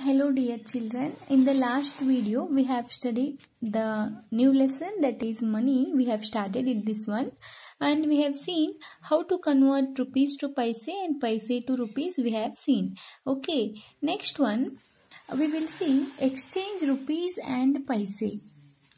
Hello dear children, in the last video we have studied the new lesson that is money. We have started with this one and we have seen how to convert rupees to paise and paise to rupees we have seen. Okay, next one we will see exchange rupees and paise.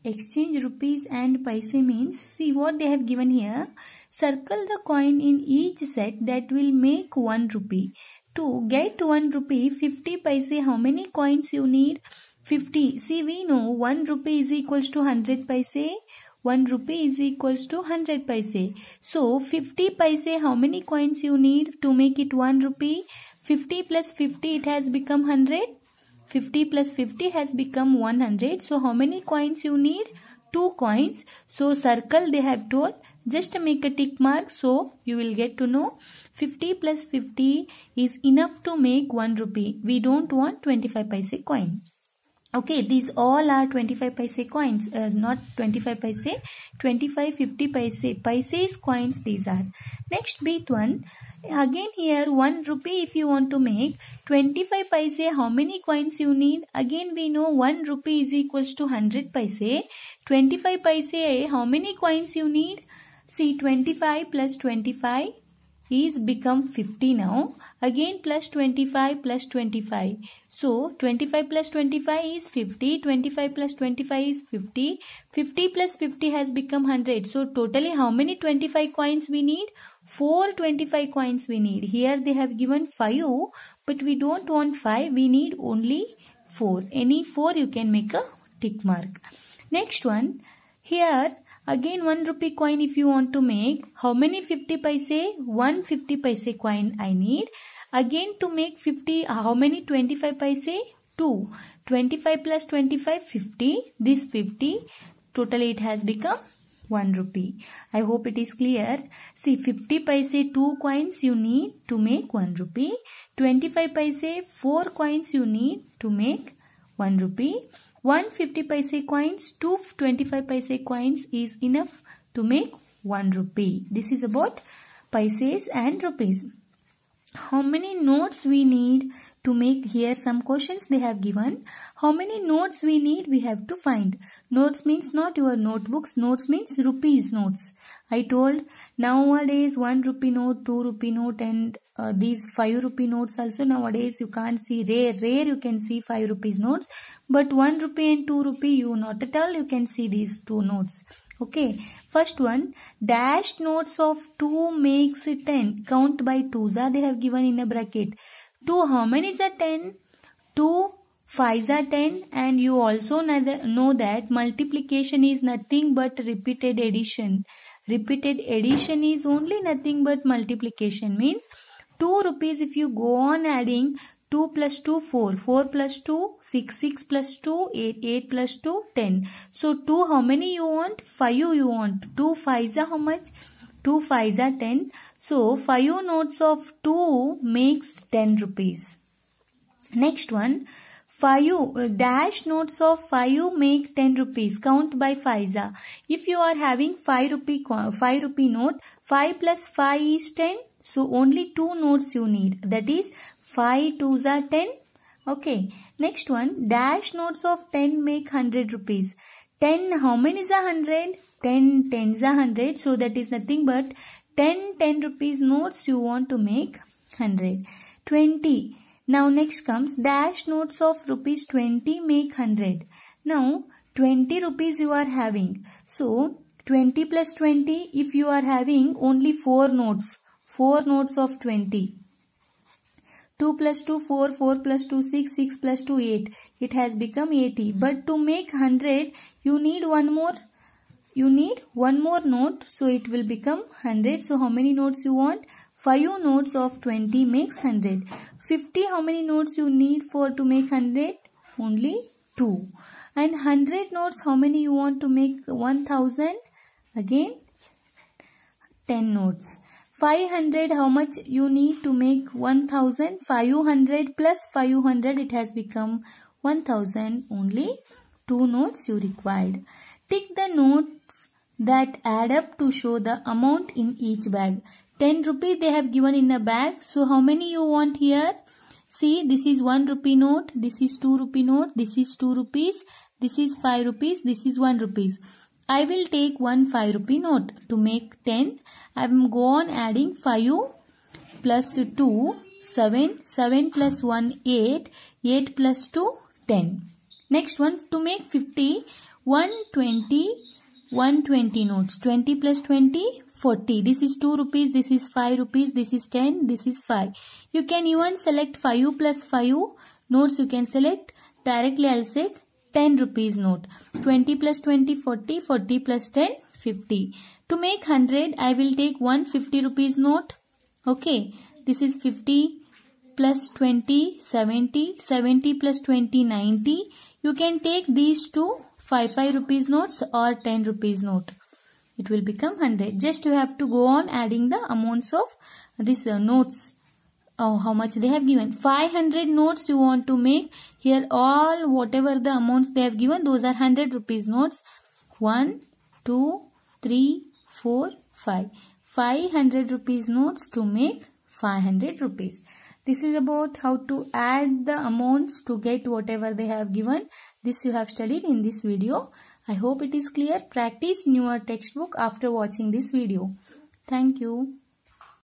Exchange rupees and paise means see what they have given here. Circle the coin in each set that will make 1 rupee. To get 1 rupee 50 paise, how many coins you need? 50. See, we know 1 rupee is equals to 100 paise. 1 rupee is equals to 100 paise. So, 50 paise, how many coins you need to make it 1 rupee? 50 plus 50, it has become 100. 50 plus 50 has become 100. So, how many coins you need? 2 coins. So, circle they have told just make a tick mark so you will get to know 50 plus 50 is enough to make 1 rupee we don't want 25 paise coin okay these all are 25 paise coins uh, not 25 paise 25 50 paise coins these are next bit one again here 1 rupee if you want to make 25 paise how many coins you need again we know 1 rupee is equals to 100 paise 25 paise how many coins you need See 25 plus 25 is become 50 now. Again plus 25 plus 25. So 25 plus 25 is 50. 25 plus 25 is 50. 50 plus 50 has become 100. So totally how many 25 coins we need? 4 25 coins we need. Here they have given 5 but we don't want 5. We need only 4. Any 4 you can make a tick mark. Next one. Here Again 1 rupee coin if you want to make. How many 50 paise? 1 50 paise coin I need. Again to make 50, uh, how many 25 paise? 2. 25 plus 25, 50. This 50. Totally it has become 1 rupee. I hope it is clear. See 50 paise 2 coins you need to make 1 rupee. 25 paise 4 coins you need to make 1 rupee. 150 paise coins two twenty-five paise coins is enough to make 1 rupee. This is about paises and rupees how many nodes we need to make here some questions they have given how many notes we need we have to find notes means not your notebooks notes means rupees notes i told nowadays 1 rupee note 2 rupee note and uh, these 5 rupee notes also nowadays you can't see rare rare you can see 5 rupees notes but 1 rupee and 2 rupee you not at all you can see these two notes okay first one dashed notes of 2 makes 10 count by 2s are they have given in a bracket 2 how many is a 10 2 5s are 10 and you also know that multiplication is nothing but repeated addition repeated addition is only nothing but multiplication means 2 rupees if you go on adding 2 plus 2, 4. 4 plus 2, 6. 6 plus 2, 8. 8 plus 2, 10. So 2, how many you want? 5 you want. 2 5 are how much? 2 5 are 10. So 5 notes of 2 makes 10 rupees. Next one. 5 uh, dash notes of 5 make 10 rupees count by 5 if you are having 5 rupee 5 rupee note 5 plus 5 is 10 so only two notes you need that is 5 2s are 10. Okay. Next one. Dash notes of 10 make 100 rupees. 10 how many is a 100? 10 10s are 100. So that is nothing but 10 10 rupees notes you want to make 100. 20. Now next comes dash notes of rupees 20 make 100. Now 20 rupees you are having. So 20 plus 20 if you are having only 4 notes. 4 notes of 20. 2 plus 2 4, 4 plus 2 6, 6 plus 2 8. It has become 80. But to make 100 you need one more you need one more note so it will become 100. So how many notes you want? 5 notes of 20 makes 100. 50 how many notes you need for to make 100? Only 2. And 100 notes how many you want to make 1000? Again 10 notes. 500 how much you need to make one thousand? 500 it has become 1000 only two notes you required. Tick the notes that add up to show the amount in each bag. 10 rupee they have given in a bag. So how many you want here? See this is 1 rupee note, this is 2 rupee note, this is 2 rupees, this is 5 rupees, this is 1 rupees. I will take one 5 rupee note to make 10. I am go on adding 5 plus 2, 7, 7 plus 1, 8, 8 plus 2, 10. Next one to make 50, 120, 120 notes. 20 plus 20, 40. This is 2 rupees, this is 5 rupees, this is 10, this is 5. You can even select 5 plus 5 notes. You can select directly I'll say 10 rupees note. 20 plus 20, 40. 40 plus 10, 50. To make 100, I will take one fifty rupees note. Okay. This is 50 plus 20, 70. 70 plus 20, 90. You can take these two 5, 5 rupees notes or 10 rupees note. It will become 100. Just you have to go on adding the amounts of these uh, notes oh, how much they have given 500 notes you want to make here all whatever the amounts they have given those are 100 rupees notes 1 2 3 4 5 500 rupees notes to make 500 rupees this is about how to add the amounts to get whatever they have given this you have studied in this video i hope it is clear practice in your textbook after watching this video thank you